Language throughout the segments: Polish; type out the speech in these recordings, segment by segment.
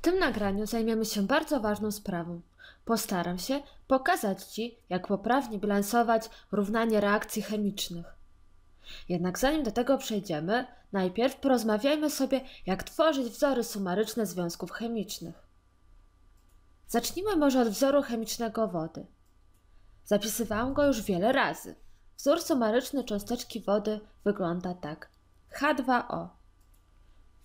W tym nagraniu zajmiemy się bardzo ważną sprawą. Postaram się pokazać Ci, jak poprawnie bilansować równanie reakcji chemicznych. Jednak zanim do tego przejdziemy, najpierw porozmawiajmy sobie, jak tworzyć wzory sumaryczne związków chemicznych. Zacznijmy może od wzoru chemicznego wody. Zapisywałam go już wiele razy. Wzór sumaryczny cząsteczki wody wygląda tak. H2O.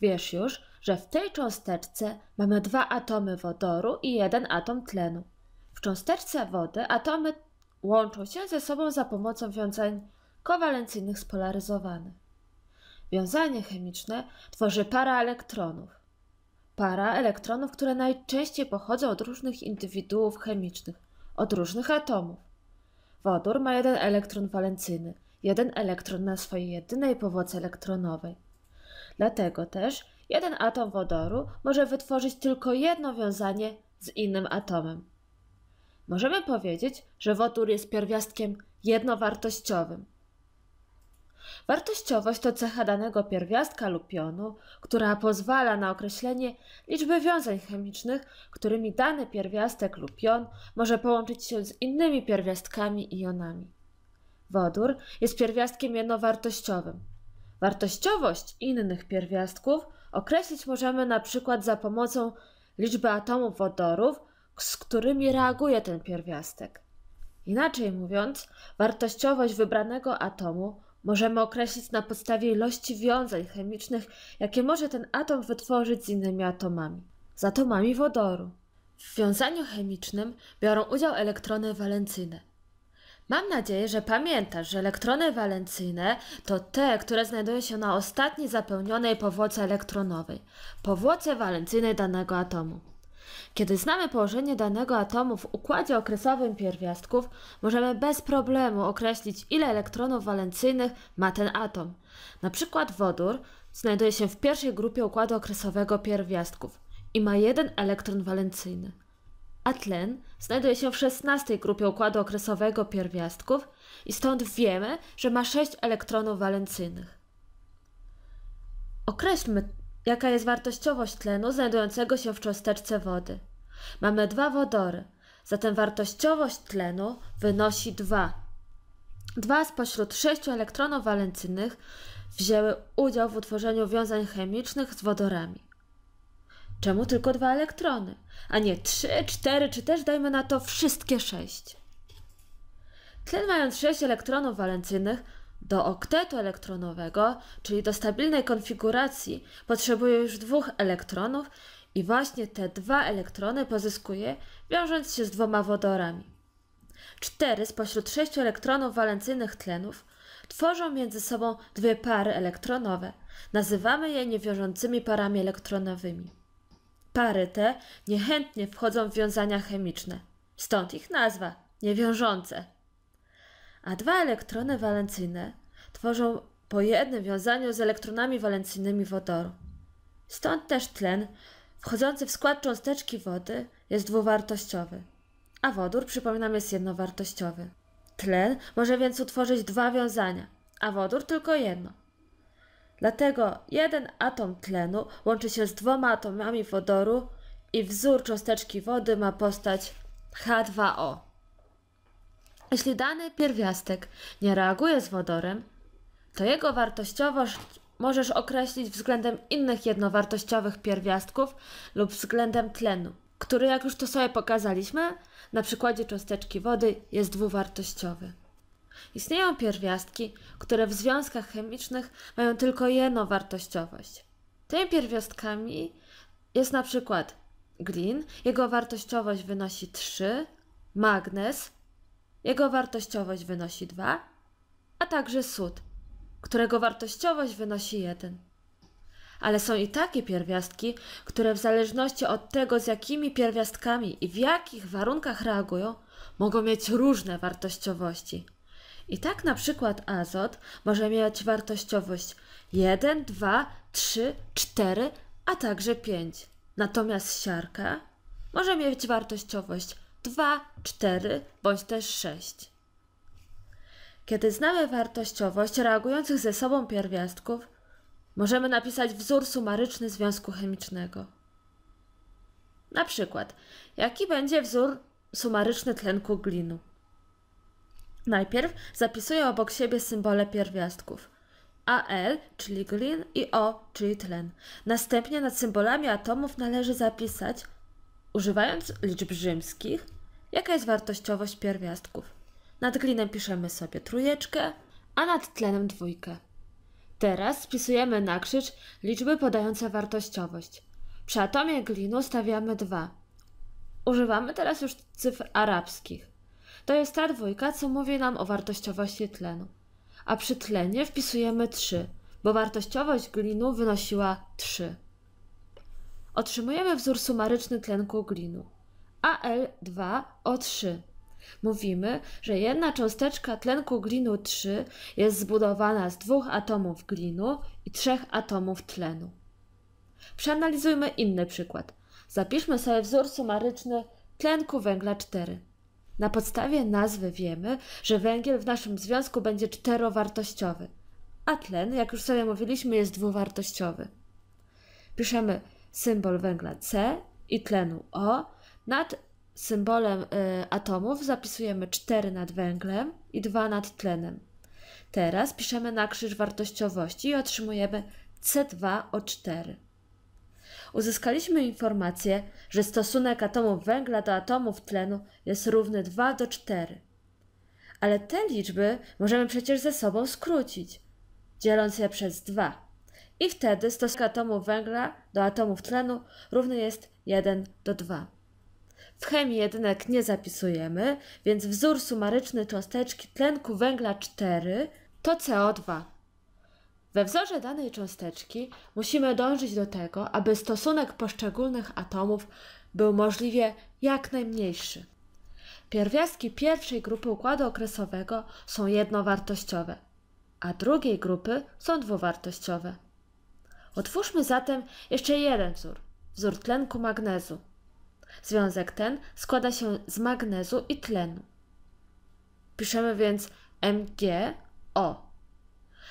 Wiesz już, że w tej cząsteczce mamy dwa atomy wodoru i jeden atom tlenu. W cząsteczce wody atomy łączą się ze sobą za pomocą wiązań kowalencyjnych spolaryzowanych. Wiązanie chemiczne tworzy para elektronów. Para elektronów, które najczęściej pochodzą od różnych indywiduów chemicznych, od różnych atomów. Wodór ma jeden elektron walencyjny, jeden elektron na swojej jedynej powłoce elektronowej. Dlatego też Jeden atom wodoru może wytworzyć tylko jedno wiązanie z innym atomem. Możemy powiedzieć, że wodór jest pierwiastkiem jednowartościowym. Wartościowość to cecha danego pierwiastka lub pionu, która pozwala na określenie liczby wiązań chemicznych, którymi dany pierwiastek lub pion może połączyć się z innymi pierwiastkami i jonami. Wodór jest pierwiastkiem jednowartościowym. Wartościowość innych pierwiastków Określić możemy na przykład za pomocą liczby atomów wodorów, z którymi reaguje ten pierwiastek. Inaczej mówiąc, wartościowość wybranego atomu możemy określić na podstawie ilości wiązań chemicznych, jakie może ten atom wytworzyć z innymi atomami, z atomami wodoru. W wiązaniu chemicznym biorą udział elektrony walencyjne, Mam nadzieję, że pamiętasz, że elektrony walencyjne to te, które znajdują się na ostatniej zapełnionej powłoce elektronowej, powłoce walencyjnej danego atomu. Kiedy znamy położenie danego atomu w układzie okresowym pierwiastków, możemy bez problemu określić, ile elektronów walencyjnych ma ten atom. Na przykład wodór znajduje się w pierwszej grupie układu okresowego pierwiastków i ma jeden elektron walencyjny a tlen znajduje się w 16 grupie układu okresowego pierwiastków i stąd wiemy, że ma 6 elektronów walencyjnych. Określmy, jaka jest wartościowość tlenu znajdującego się w cząsteczce wody. Mamy dwa wodory, zatem wartościowość tlenu wynosi 2. Dwa spośród sześciu elektronów walencyjnych wzięły udział w utworzeniu wiązań chemicznych z wodorami. Czemu tylko dwa elektrony, a nie trzy, cztery, czy też dajmy na to wszystkie sześć? Tlen mając sześć elektronów walencyjnych, do oktetu elektronowego, czyli do stabilnej konfiguracji, potrzebuje już dwóch elektronów i właśnie te dwa elektrony pozyskuje, wiążąc się z dwoma wodorami. Cztery spośród sześciu elektronów walencyjnych tlenów tworzą między sobą dwie pary elektronowe. Nazywamy je niewiążącymi parami elektronowymi. Pary te niechętnie wchodzą w wiązania chemiczne. Stąd ich nazwa niewiążące. A dwa elektrony walencyjne tworzą po jednym wiązaniu z elektronami walencyjnymi wodoru. Stąd też tlen wchodzący w skład cząsteczki wody jest dwuwartościowy, a wodór, przypominam, jest jednowartościowy. Tlen może więc utworzyć dwa wiązania, a wodór tylko jedno. Dlatego jeden atom tlenu łączy się z dwoma atomami wodoru i wzór cząsteczki wody ma postać H2O. Jeśli dany pierwiastek nie reaguje z wodorem, to jego wartościowość możesz określić względem innych jednowartościowych pierwiastków lub względem tlenu, który, jak już to sobie pokazaliśmy, na przykładzie cząsteczki wody jest dwuwartościowy. Istnieją pierwiastki, które w związkach chemicznych mają tylko jedną wartościowość. Tymi pierwiastkami jest na przykład glin, jego wartościowość wynosi 3, magnez, jego wartościowość wynosi 2, a także sód, którego wartościowość wynosi 1. Ale są i takie pierwiastki, które w zależności od tego, z jakimi pierwiastkami i w jakich warunkach reagują, mogą mieć różne wartościowości. I tak na przykład azot może mieć wartościowość 1, 2, 3, 4, a także 5. Natomiast siarka może mieć wartościowość 2, 4 bądź też 6. Kiedy znamy wartościowość reagujących ze sobą pierwiastków, możemy napisać wzór sumaryczny związku chemicznego. Na przykład, jaki będzie wzór sumaryczny tlenku glinu? Najpierw zapisuję obok siebie symbole pierwiastków. AL, czyli glin i O, czyli tlen. Następnie nad symbolami atomów należy zapisać, używając liczb rzymskich, jaka jest wartościowość pierwiastków. Nad glinem piszemy sobie trójeczkę, a nad tlenem dwójkę. Teraz spisujemy na krzyż liczby podające wartościowość. Przy atomie glinu stawiamy 2. Używamy teraz już cyfr arabskich. To jest ta dwójka, co mówi nam o wartościowości tlenu. A przy tlenie wpisujemy 3, bo wartościowość glinu wynosiła 3. Otrzymujemy wzór sumaryczny tlenku glinu Al2O3. Mówimy, że jedna cząsteczka tlenku glinu 3 jest zbudowana z dwóch atomów glinu i trzech atomów tlenu. Przeanalizujmy inny przykład. Zapiszmy sobie wzór sumaryczny tlenku węgla 4. Na podstawie nazwy wiemy, że węgiel w naszym związku będzie czterowartościowy, a tlen, jak już sobie mówiliśmy, jest dwuwartościowy. Piszemy symbol węgla C i tlenu O. Nad symbolem y, atomów zapisujemy 4 nad węglem i 2 nad tlenem. Teraz piszemy na krzyż wartościowości i otrzymujemy C2O4 uzyskaliśmy informację, że stosunek atomów węgla do atomów tlenu jest równy 2 do 4. Ale te liczby możemy przecież ze sobą skrócić, dzieląc je przez 2. I wtedy stosunek atomów węgla do atomów tlenu równy jest 1 do 2. W chemii jedynek nie zapisujemy, więc wzór sumaryczny cząsteczki tlenku węgla 4 to CO2. We wzorze danej cząsteczki musimy dążyć do tego, aby stosunek poszczególnych atomów był możliwie jak najmniejszy. Pierwiastki pierwszej grupy układu okresowego są jednowartościowe, a drugiej grupy są dwuwartościowe. Otwórzmy zatem jeszcze jeden wzór, wzór tlenku magnezu. Związek ten składa się z magnezu i tlenu. Piszemy więc MgO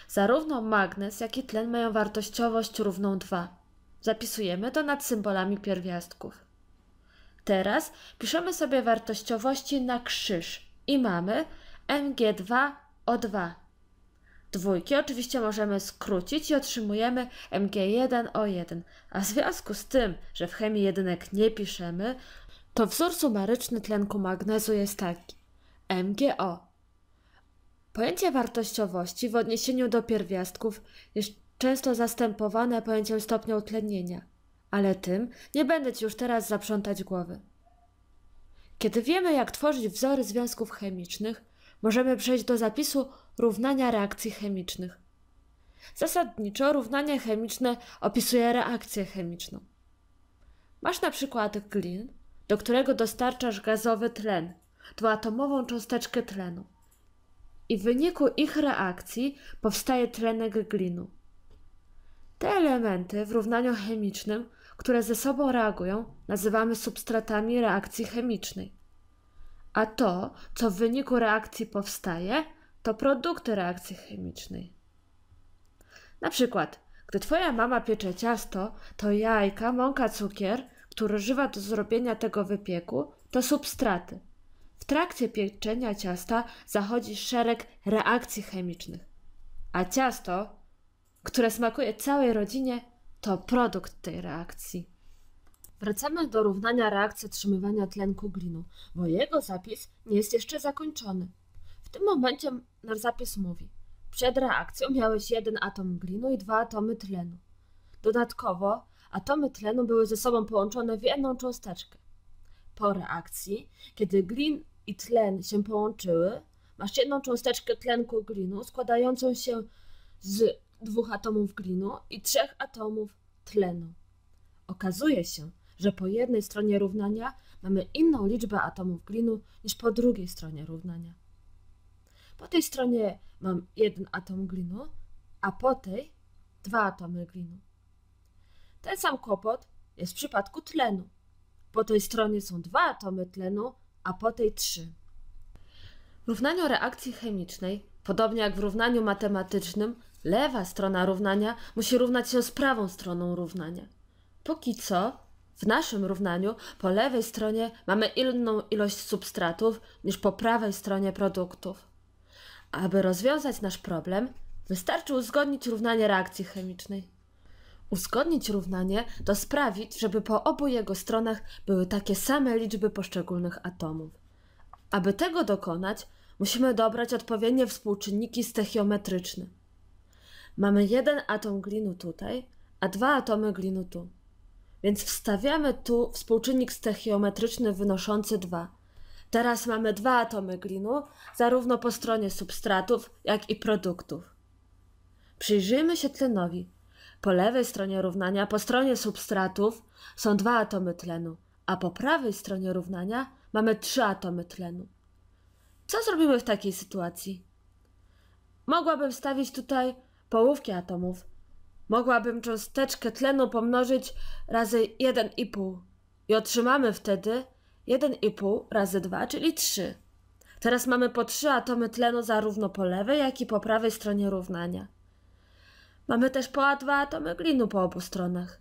Zarówno magnes, jak i tlen mają wartościowość równą 2. Zapisujemy to nad symbolami pierwiastków. Teraz piszemy sobie wartościowości na krzyż i mamy Mg2O2. Dwójki oczywiście możemy skrócić i otrzymujemy Mg1O1, a w związku z tym, że w chemii jedynek nie piszemy, to wzór sumaryczny tlenku magnezu jest taki. MgO Pojęcie wartościowości w odniesieniu do pierwiastków jest często zastępowane pojęciem stopnia utlenienia, ale tym nie będę Ci już teraz zaprzątać głowy. Kiedy wiemy, jak tworzyć wzory związków chemicznych, możemy przejść do zapisu równania reakcji chemicznych. Zasadniczo równanie chemiczne opisuje reakcję chemiczną. Masz na przykład glin, do którego dostarczasz gazowy tlen, dwuatomową cząsteczkę tlenu i w wyniku ich reakcji powstaje tlenek glinu. Te elementy w równaniu chemicznym, które ze sobą reagują, nazywamy substratami reakcji chemicznej. A to, co w wyniku reakcji powstaje, to produkty reakcji chemicznej. Na przykład, gdy twoja mama piecze ciasto, to jajka, mąka, cukier, który używa do zrobienia tego wypieku, to substraty – w trakcie pieczenia ciasta zachodzi szereg reakcji chemicznych, a ciasto, które smakuje całej rodzinie, to produkt tej reakcji. Wracamy do równania reakcji otrzymywania tlenku glinu, bo jego zapis nie jest jeszcze zakończony. W tym momencie nasz zapis mówi: przed reakcją miałeś jeden atom glinu i dwa atomy tlenu. Dodatkowo atomy tlenu były ze sobą połączone w jedną cząsteczkę po reakcji, kiedy glin i tlen się połączyły, masz jedną cząsteczkę tlenku glinu składającą się z dwóch atomów glinu i trzech atomów tlenu. Okazuje się, że po jednej stronie równania mamy inną liczbę atomów glinu niż po drugiej stronie równania. Po tej stronie mam jeden atom glinu, a po tej dwa atomy glinu. Ten sam kłopot jest w przypadku tlenu. Po tej stronie są dwa atomy tlenu, a po tej trzy. W równaniu reakcji chemicznej, podobnie jak w równaniu matematycznym, lewa strona równania musi równać się z prawą stroną równania. Póki co, w naszym równaniu po lewej stronie mamy inną ilość substratów niż po prawej stronie produktów. Aby rozwiązać nasz problem, wystarczy uzgodnić równanie reakcji chemicznej. Uzgodnić równanie to sprawić, żeby po obu jego stronach były takie same liczby poszczególnych atomów. Aby tego dokonać, musimy dobrać odpowiednie współczynniki stechiometryczne. Mamy jeden atom glinu tutaj, a dwa atomy glinu tu. Więc wstawiamy tu współczynnik stechiometryczny wynoszący 2. Teraz mamy dwa atomy glinu, zarówno po stronie substratów, jak i produktów. Przyjrzyjmy się tlenowi. Po lewej stronie równania, po stronie substratów, są dwa atomy tlenu, a po prawej stronie równania mamy trzy atomy tlenu. Co zrobimy w takiej sytuacji? Mogłabym stawić tutaj połówki atomów. Mogłabym cząsteczkę tlenu pomnożyć razy 1,5 i otrzymamy wtedy 1,5 razy 2, czyli 3. Teraz mamy po trzy atomy tlenu zarówno po lewej, jak i po prawej stronie równania. Mamy też po dwa atomy glinu po obu stronach.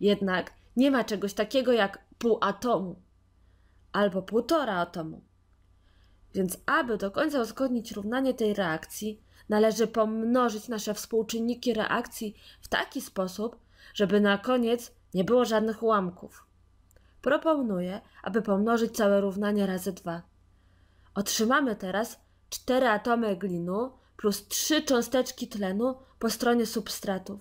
Jednak nie ma czegoś takiego jak pół atomu albo półtora atomu. Więc aby do końca uzgodnić równanie tej reakcji, należy pomnożyć nasze współczynniki reakcji w taki sposób, żeby na koniec nie było żadnych ułamków. Proponuję, aby pomnożyć całe równanie razy dwa. Otrzymamy teraz cztery atomy glinu plus trzy cząsteczki tlenu po stronie substratów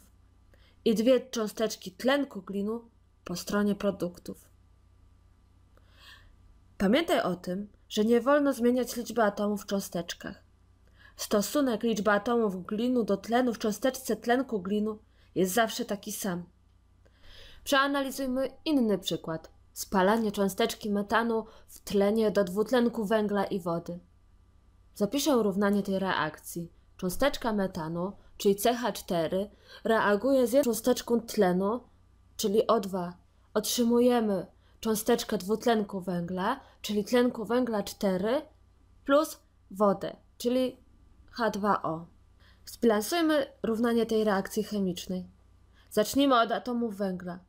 i dwie cząsteczki tlenku glinu po stronie produktów. Pamiętaj o tym, że nie wolno zmieniać liczby atomów w cząsteczkach. Stosunek liczby atomów glinu do tlenu w cząsteczce tlenku glinu jest zawsze taki sam. Przeanalizujmy inny przykład. Spalanie cząsteczki metanu w tlenie do dwutlenku węgla i wody. Zapiszę równanie tej reakcji. Cząsteczka metanu, czyli CH4, reaguje z jedną cząsteczką tlenu, czyli O2. Otrzymujemy cząsteczkę dwutlenku węgla, czyli tlenku węgla 4, plus wodę, czyli H2O. Zbilansujmy równanie tej reakcji chemicznej. Zacznijmy od atomu węgla.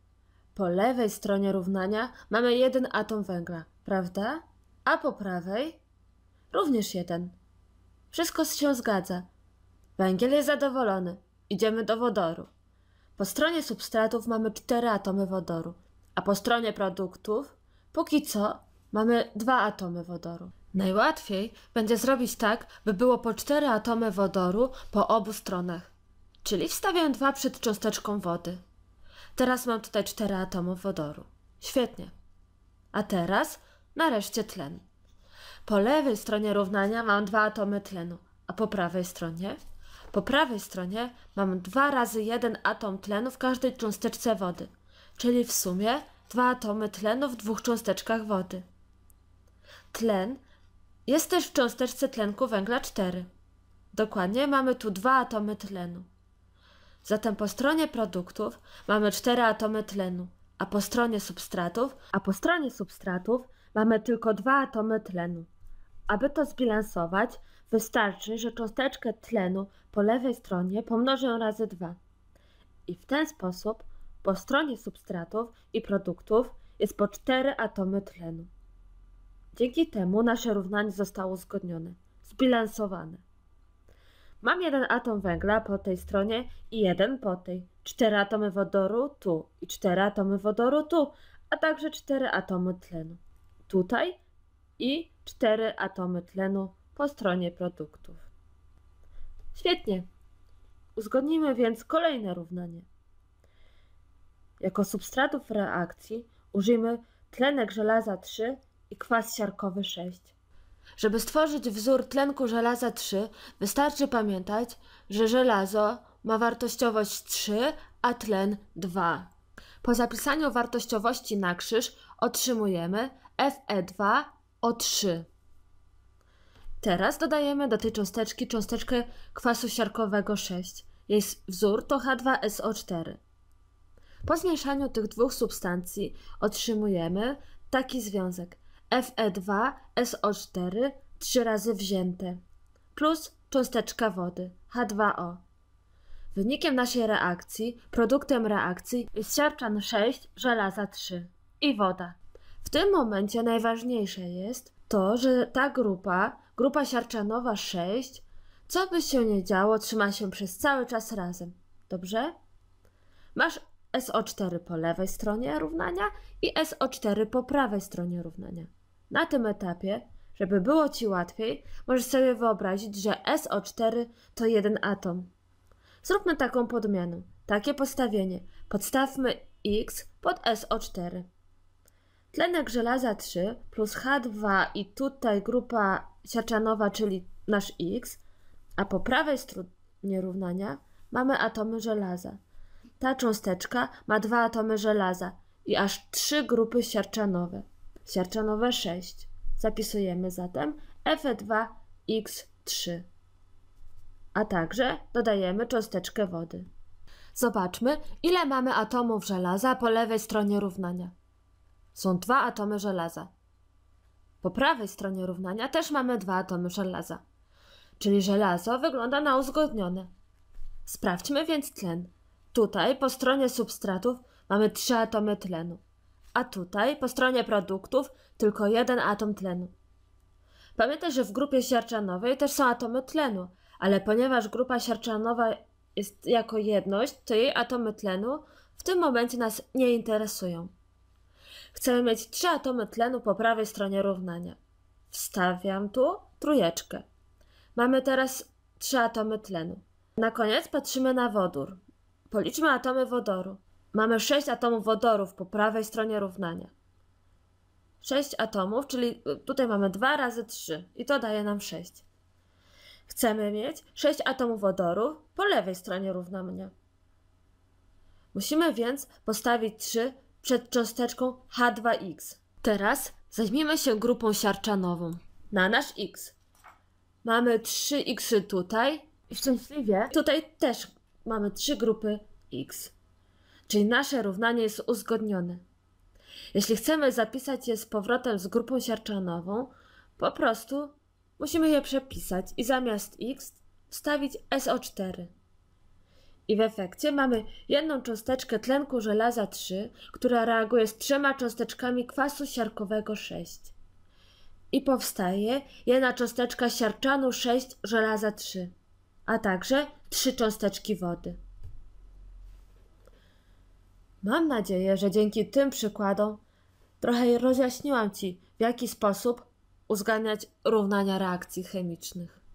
Po lewej stronie równania mamy jeden atom węgla, prawda? A po prawej również jeden. Wszystko się zgadza. Węgiel jest zadowolony. Idziemy do wodoru. Po stronie substratów mamy cztery atomy wodoru, a po stronie produktów, póki co, mamy dwa atomy wodoru. Najłatwiej będzie zrobić tak, by było po cztery atomy wodoru po obu stronach, czyli wstawiam dwa przed cząsteczką wody. Teraz mam tutaj cztery atomy wodoru. Świetnie. A teraz nareszcie tlen. Po lewej stronie równania mam dwa atomy tlenu, a po prawej stronie? Po prawej stronie mam dwa razy jeden atom tlenu w każdej cząsteczce wody, czyli w sumie dwa atomy tlenu w dwóch cząsteczkach wody. Tlen jest też w cząsteczce tlenku węgla 4. Dokładnie mamy tu dwa atomy tlenu. Zatem po stronie produktów mamy cztery atomy tlenu, a po stronie substratów, a po stronie substratów mamy tylko dwa atomy tlenu. Aby to zbilansować, wystarczy, że cząsteczkę tlenu po lewej stronie pomnożę razy 2. I w ten sposób po stronie substratów i produktów jest po 4 atomy tlenu. Dzięki temu nasze równanie zostało uzgodnione, zbilansowane. Mam jeden atom węgla po tej stronie i jeden po tej. Cztery atomy wodoru tu i cztery atomy wodoru tu, a także cztery atomy tlenu. Tutaj i 4 atomy tlenu po stronie produktów. Świetnie. Uzgodnijmy więc kolejne równanie. Jako substratów reakcji użyjmy tlenek żelaza 3 i kwas siarkowy 6. Żeby stworzyć wzór tlenku żelaza 3, wystarczy pamiętać, że żelazo ma wartościowość 3, a tlen 2. Po zapisaniu wartościowości na krzyż otrzymujemy Fe2 o 3. Teraz dodajemy do tej cząsteczki cząsteczkę kwasu siarkowego 6. Jej wzór to H2SO4. Po zmieszaniu tych dwóch substancji otrzymujemy taki związek Fe2SO4 trzy razy wzięte plus cząsteczka wody H2O. Wynikiem naszej reakcji, produktem reakcji jest siarczan 6, żelaza 3 i woda. W tym momencie najważniejsze jest to, że ta grupa, grupa siarczanowa 6, co by się nie działo, trzyma się przez cały czas razem. Dobrze? Masz SO4 po lewej stronie równania i SO4 po prawej stronie równania. Na tym etapie, żeby było Ci łatwiej, możesz sobie wyobrazić, że SO4 to jeden atom. Zróbmy taką podmianę, takie postawienie. Podstawmy X pod SO4. Tlenek żelaza 3 plus H2 i tutaj grupa siarczanowa, czyli nasz X, a po prawej stronie równania mamy atomy żelaza. Ta cząsteczka ma dwa atomy żelaza i aż trzy grupy siarczanowe. Siarczanowe 6. Zapisujemy zatem Fe2X3. A także dodajemy cząsteczkę wody. Zobaczmy, ile mamy atomów żelaza po lewej stronie równania są dwa atomy żelaza. Po prawej stronie równania też mamy dwa atomy żelaza, czyli żelazo wygląda na uzgodnione. Sprawdźmy więc tlen. Tutaj po stronie substratów mamy trzy atomy tlenu, a tutaj po stronie produktów tylko jeden atom tlenu. Pamiętaj, że w grupie siarczanowej też są atomy tlenu, ale ponieważ grupa siarczanowa jest jako jedność, to jej atomy tlenu w tym momencie nas nie interesują. Chcemy mieć trzy atomy tlenu po prawej stronie równania. Wstawiam tu trójeczkę. Mamy teraz trzy atomy tlenu. Na koniec patrzymy na wodór. Policzmy atomy wodoru. Mamy sześć atomów wodoru po prawej stronie równania. 6 atomów, czyli y, tutaj mamy 2 razy 3 i to daje nam 6. Chcemy mieć 6 atomów wodoru po lewej stronie równania. Musimy więc postawić 3 przed cząsteczką H2X. Teraz zajmiemy się grupą siarczanową na nasz X. Mamy 3 X tutaj i szczęśliwie tutaj też mamy 3 grupy X. Czyli nasze równanie jest uzgodnione. Jeśli chcemy zapisać je z powrotem z grupą siarczanową, po prostu musimy je przepisać i zamiast X wstawić SO4. I w efekcie mamy jedną cząsteczkę tlenku żelaza 3, która reaguje z trzema cząsteczkami kwasu siarkowego 6. I powstaje jedna cząsteczka siarczanu 6 żelaza 3, a także trzy cząsteczki wody. Mam nadzieję, że dzięki tym przykładom trochę rozjaśniłam Ci, w jaki sposób uzgadniać równania reakcji chemicznych.